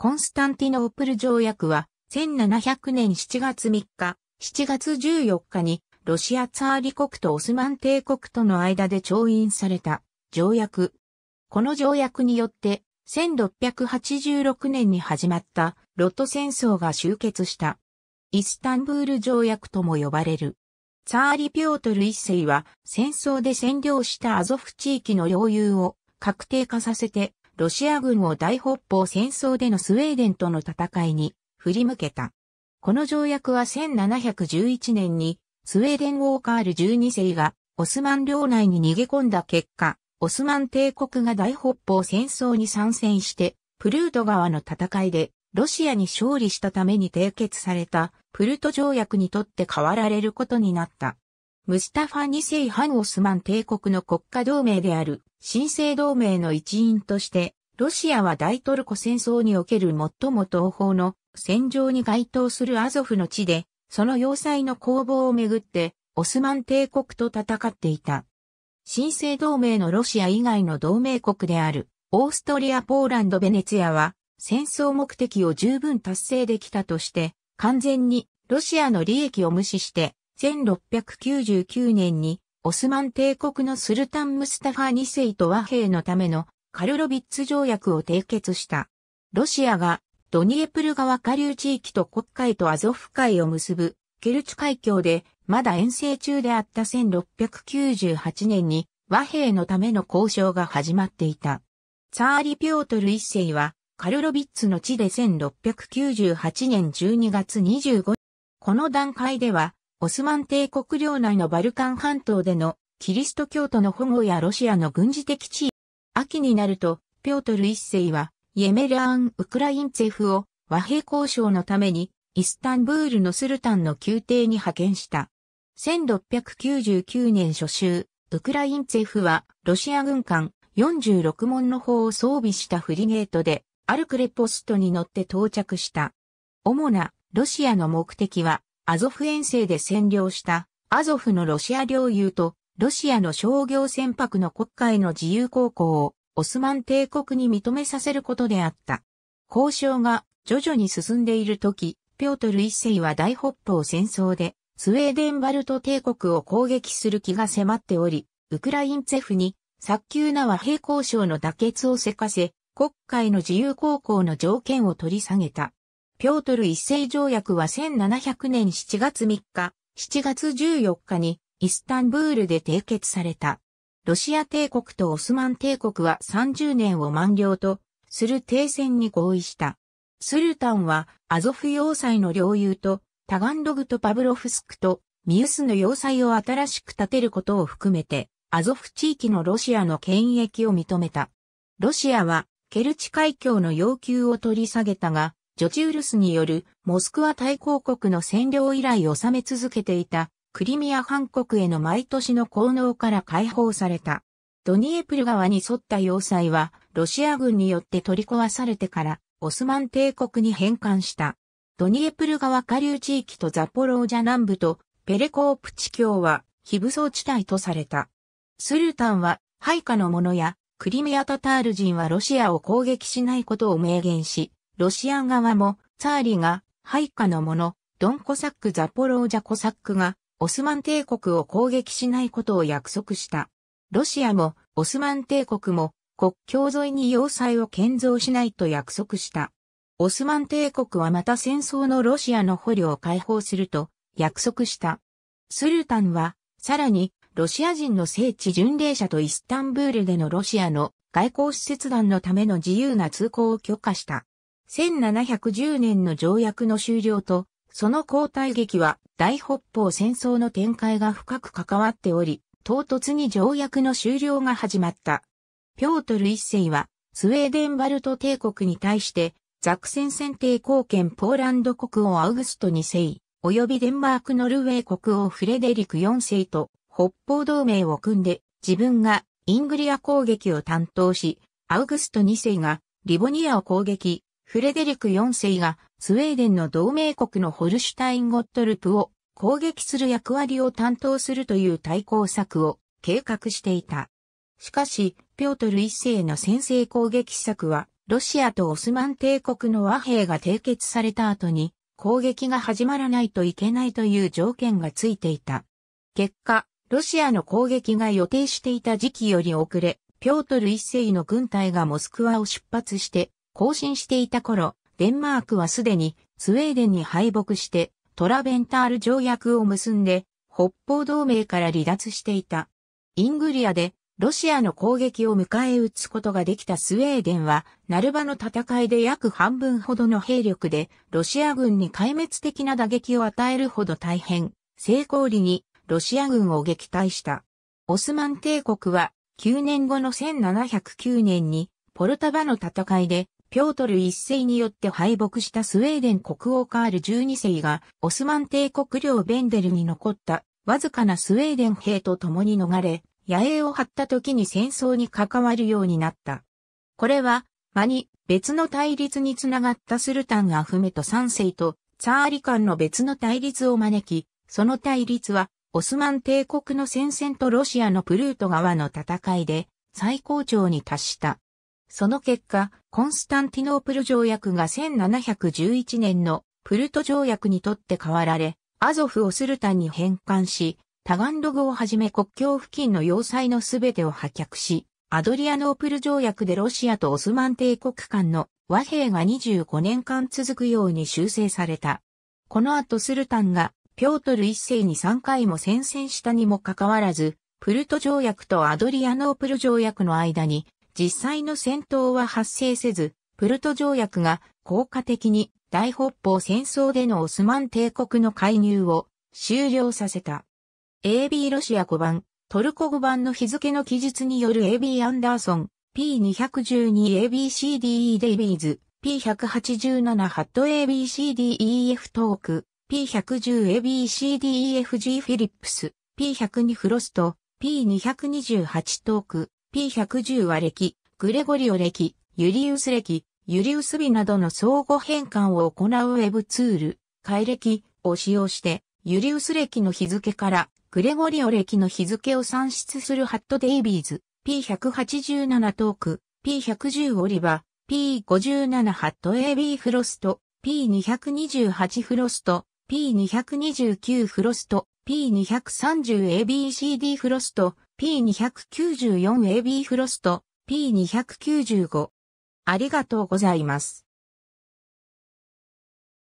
コンスタンティノープル条約は、1700年7月3日、7月14日に、ロシアツァーリ国とオスマン帝国との間で調印された条約。この条約によって、1686年に始まったロト戦争が終結した。イスタンブール条約とも呼ばれる。ツァーリ・ピョートル一世は戦争で占領したアゾフ地域の領有を確定化させてロシア軍を大北方戦争でのスウェーデンとの戦いに振り向けた。この条約は1711年にスウェーデンウォーカール12世がオスマン領内に逃げ込んだ結果、オスマン帝国が大北方戦争に参戦して、プルート川の戦いでロシアに勝利したために締結されたプルト条約にとって変わられることになった。ムスタファ2世反オスマン帝国の国家同盟である新生同盟の一員として、ロシアは大トルコ戦争における最も東方の戦場に該当するアゾフの地で、その要塞の攻防をめぐって、オスマン帝国と戦っていた。新生同盟のロシア以外の同盟国である、オーストリア、ポーランド、ベネツィアは、戦争目的を十分達成できたとして、完全にロシアの利益を無視して、1699年にオスマン帝国のスルタン・ムスタファ2世と和平のためのカルロビッツ条約を締結した。ロシアがドニエプル川下流地域と国海とアゾフ海を結ぶケルチ海峡でまだ遠征中であった1698年に和平のための交渉が始まっていた。ツァーリ・ピョートル一世はカルロビッツの地で1698年12月25日。この段階ではオスマン帝国領内のバルカン半島でのキリスト教徒の保護やロシアの軍事的地位。秋になると、ピョートル一世は、イエメラーン・ウクラインツェフを和平交渉のために、イスタンブールのスルタンの宮廷に派遣した。1699年初秋、ウクラインツェフは、ロシア軍艦46門の砲を装備したフリゲートで、アルクレポストに乗って到着した。主なロシアの目的は、アゾフ遠征で占領したアゾフのロシア領有とロシアの商業船舶の国家への自由航行をオスマン帝国に認めさせることであった。交渉が徐々に進んでいる時、ピョートル一世は大北方戦争でスウェーデンバルト帝国を攻撃する気が迫っており、ウクラインツェフに早急な和平交渉の妥結をせかせ、国会の自由航行の条件を取り下げた。ピョートル一世条約は1700年7月3日、7月14日にイスタンブールで締結された。ロシア帝国とオスマン帝国は30年を満了とする停戦に合意した。スルタンはアゾフ要塞の領有とタガンログとパブロフスクとミウスの要塞を新しく建てることを含めてアゾフ地域のロシアの権益を認めた。ロシアはケルチ海峡の要求を取り下げたが、ジョチウルスによるモスクワ大公国の占領以来収め続けていたクリミア半国への毎年の効能から解放された。ドニエプル川に沿った要塞はロシア軍によって取り壊されてからオスマン帝国に返還した。ドニエプル川下流地域とザポロージャ南部とペレコープ地境は非武装地帯とされた。スルタンは配下の者やクリミアタタール人はロシアを攻撃しないことを明言し、ロシア側も、ツァーリが、配下の者、ドンコサック・ザポロージャコサックが、オスマン帝国を攻撃しないことを約束した。ロシアも、オスマン帝国も、国境沿いに要塞を建造しないと約束した。オスマン帝国はまた戦争のロシアの捕虜を解放すると約束した。スルタンは、さらに、ロシア人の聖地巡礼者とイスタンブールでのロシアの外交使節団のための自由な通行を許可した。1710年の条約の終了と、その交代劇は大北方戦争の展開が深く関わっており、唐突に条約の終了が始まった。ピョートル一世は、スウェーデンバルト帝国に対して、ザクセン選帝貢権ポーランド国王アウグスト二世、及びデンマークノルウェー国王フレデリク四世と北方同盟を組んで、自分がイングリア攻撃を担当し、アウグスト二世がリボニアを攻撃、フレデリク4世がスウェーデンの同盟国のホルシュタイン・ゴットルプを攻撃する役割を担当するという対抗策を計画していた。しかし、ピョートル一世の先制攻撃策は、ロシアとオスマン帝国の和平が締結された後に、攻撃が始まらないといけないという条件がついていた。結果、ロシアの攻撃が予定していた時期より遅れ、ピョートル一世の軍隊がモスクワを出発して、更新していた頃、デンマークはすでにスウェーデンに敗北してトラベンタール条約を結んで北方同盟から離脱していた。イングリアでロシアの攻撃を迎え撃つことができたスウェーデンは、ナルバの戦いで約半分ほどの兵力で、ロシア軍に壊滅的な打撃を与えるほど大変、成功裏にロシア軍を撃退した。オスマン帝国は9年後の1709年にポルタバの戦いでピョートル一世によって敗北したスウェーデン国王カール12世が、オスマン帝国領ベンデルに残った、わずかなスウェーデン兵と共に逃れ、野営を張った時に戦争に関わるようになった。これは、間に別の対立につながったスルタンアフメト3世とツァーリ間の別の対立を招き、その対立は、オスマン帝国の戦線とロシアのプルート側の戦いで、最高潮に達した。その結果、コンスタンティノープル条約が1711年のプルト条約にとって変わられ、アゾフをスルタンに返還し、タガンログをはじめ国境付近の要塞のすべてを破却し、アドリアノープル条約でロシアとオスマン帝国間の和平が25年間続くように修正された。この後スルタンがピョートル一世に3回も宣戦したにもかかわらず、プルト条約とアドリアノープル条約の間に実際の戦闘は発生せず、プルト条約が効果的に大北方戦争でのオスマン帝国の介入を終了させた。AB ロシア5番、トルコ5番の日付の記述による AB アンダーソン、P212ABCDE デイビーズ、P187 ハット ABCDEF トーク、P110ABCDEFG フィリップス、P102 フロスト、P228 トーク、P110 は歴、グレゴリオ歴、ユリウス歴、ユリウス日などの相互変換を行うウェブツール、改歴を使用して、ユリウス歴の日付から、グレゴリオ歴の日付を算出するハットデイビーズ、P187 トーク、P110 オリバ、P57 ハット AB フロスト、P228 フロスト、P229 フロスト、P230ABCD フロスト、P294AB フロスト P295。ありがとうございます。